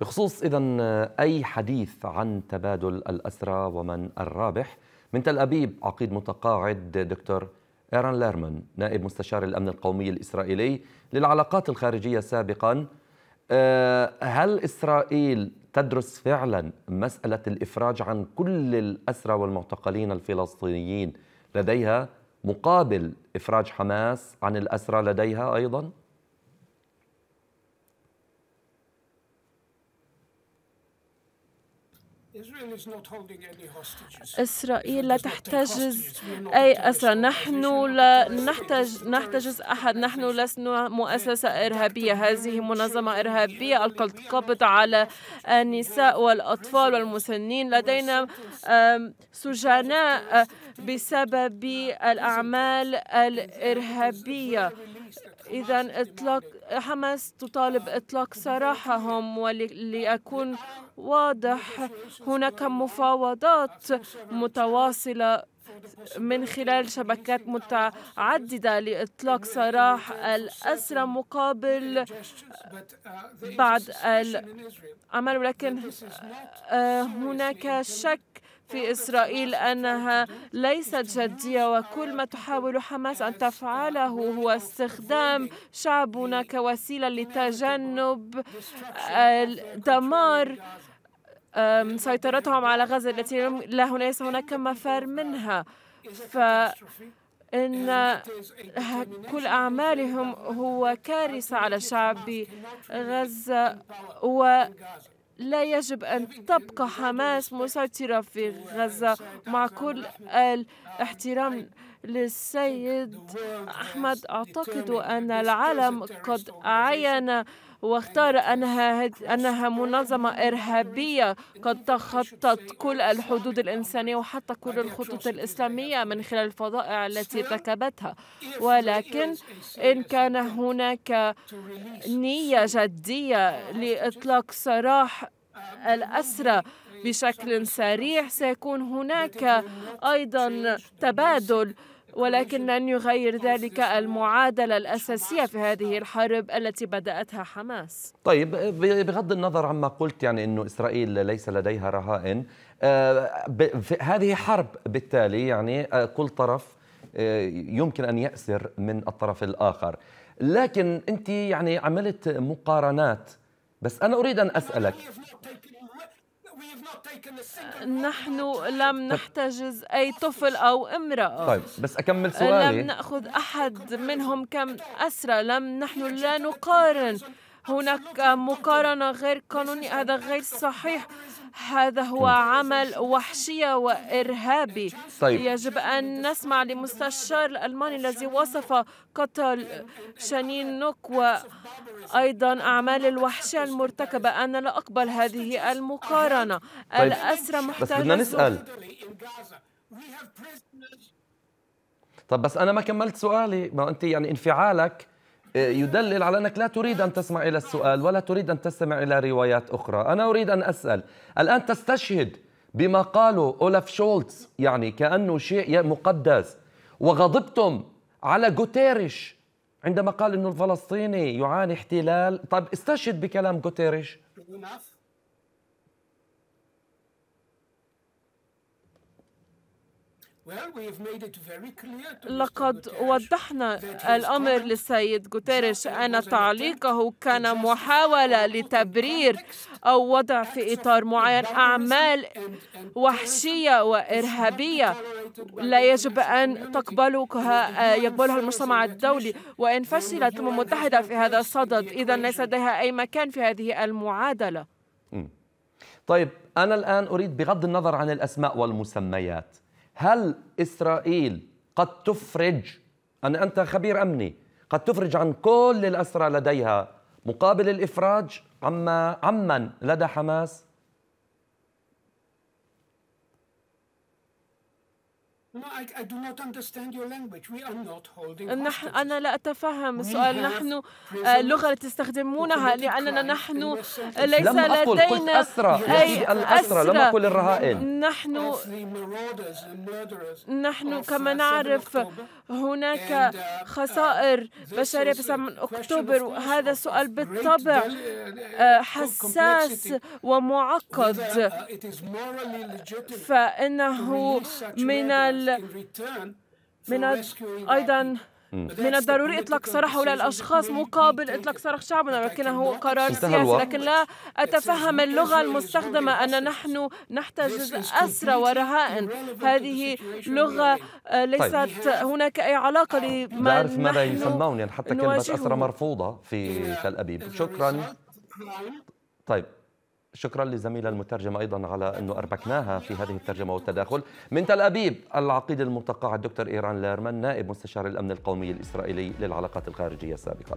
بخصوص إذا آه، أي حديث عن تبادل الأسرى ومن الرابح من تل أبيب عقيد متقاعد دكتور إيران ليرمان نائب مستشار الأمن القومي الإسرائيلي للعلاقات الخارجية سابقا آه، هل إسرائيل تدرس فعلا مسألة الإفراج عن كل الأسرى والمعتقلين الفلسطينيين لديها مقابل إفراج حماس عن الأسرى لديها أيضاً؟ إسرائيل لا تحتجز أي أسرى نحن لا نحتج نحتجز أحد نحن لسنا مؤسسة إرهابية هذه منظمة إرهابية ألقت القبض على النساء والأطفال والمسنين لدينا سجناء آه، بسبب الأعمال الإرهابية إذا إطلاق حماس تطالب إطلاق سراحهم ولأكون واضح هناك مفاوضات متواصلة من خلال شبكات متعددة لإطلاق سراح الأسرى مقابل بعد العمل ولكن آه، هناك شك في إسرائيل أنها ليست جدية وكل ما تحاول حماس أن تفعله هو استخدام شعبنا كوسيلة لتجنب دمار سيطرتهم على غزة التي لا ليس هناك مفر منها ف ان كل اعمالهم هو كارثه على شعب غزه و لا يجب أن تبقى حماس مسيطرة في غزة مع كل الاحترام للسيد أحمد أعتقد أن العالم قد عين واختار أنها, أنها منظمة إرهابية قد تخطت كل الحدود الإنسانية وحتى كل الخطوط الإسلامية من خلال الفضائع التي ارتكبتها ولكن إن كان هناك نية جدية لإطلاق سراح الأسرى بشكل سريع سيكون هناك أيضا تبادل ولكن لن يغير ذلك المعادلة الأساسية في هذه الحرب التي بدأتها حماس طيب بغض النظر عما قلت يعني أنه إسرائيل ليس لديها رهائن آه، هذه حرب بالتالي يعني آه، كل طرف آه، يمكن أن يأسر من الطرف الآخر لكن أنت يعني عملت مقارنات بس أنا أريد أن أسألك نحن لم نحتجز أي طفل أو امرأة طيب بس أكمل سؤالي لم نأخذ أحد منهم كم أسرى لم نحن لا نقارن هناك مقارنة غير قانونية هذا غير صحيح هذا هو عمل وحشية وإرهابي طيب. يجب أن نسمع لمستشار الألماني الذي وصف قتل شنين نوك أيضا أعمال الوحشية المرتكبة أنا لا أقبل هذه المقارنة طيب. الأسرة محتاجة بس بدنا نسأل طب بس أنا ما كملت سؤالي ما أنت يعني انفعالك آه، يدلل على أنك لا تريد أن تسمع إلى السؤال ولا تريد أن تستمع إلى روايات أخرى أنا أريد أن أسأل الآن تستشهد بما قاله أولاف شولتز يعني كأنه شيء مقدس وغضبتم على جوتيريش عندما قال انه الفلسطيني يعاني احتلال طب استشهد بكلام غوتيريش لقد وضحنا الأمر للسيد غوتيريش أن تعليقه كان محاولة لتبرير أو وضع في إطار معين أعمال وحشية وإرهابية لا يجب أن تقبلها يقبلها المجتمع الدولي وإن فشلت الأمم المتحدة في هذا الصدد إذا ليس لديها أي مكان في هذه المعادلة طيب أنا الآن أريد بغض النظر عن الأسماء والمسميات هل إسرائيل قد تفرج أن أنت خبير أمني قد تفرج عن كل الأسرى لديها مقابل الإفراج عما عمن لدى حماس نحن أنا لا أتفهم السؤال نحن اللغة آه، التي تستخدمونها لأننا نحن ليس لدينا أسرى أي الأسرى لم أقل الرهائن نحن نحن كما نعرف هناك uh, خسائر uh, بشرية في 7 أكتوبر هذا السؤال بالطبع آه، uh, حساس ومعقد فإنه من من أيضا من الضروري اطلاق سراح هؤلاء الاشخاص مقابل اطلاق سراح شعبنا لكنه قرار سياسي لكن لا اتفهم اللغه المستخدمه ان نحن نحتاج اسرى ورهائن هذه لغه آه، ليست طيب. هناك اي علاقه لما نعرف ماذا يسمون يعني حتى كلمه اسرى مرفوضه في تل ابيب شكرا طيب شكرا للزميلة المترجمة أيضا على أنه أربكناها في هذه الترجمة والتداخل من تل أبيب العقيد المتقاعد دكتور إيران ليرمان نائب مستشار الأمن القومي الإسرائيلي للعلاقات الخارجية سابقا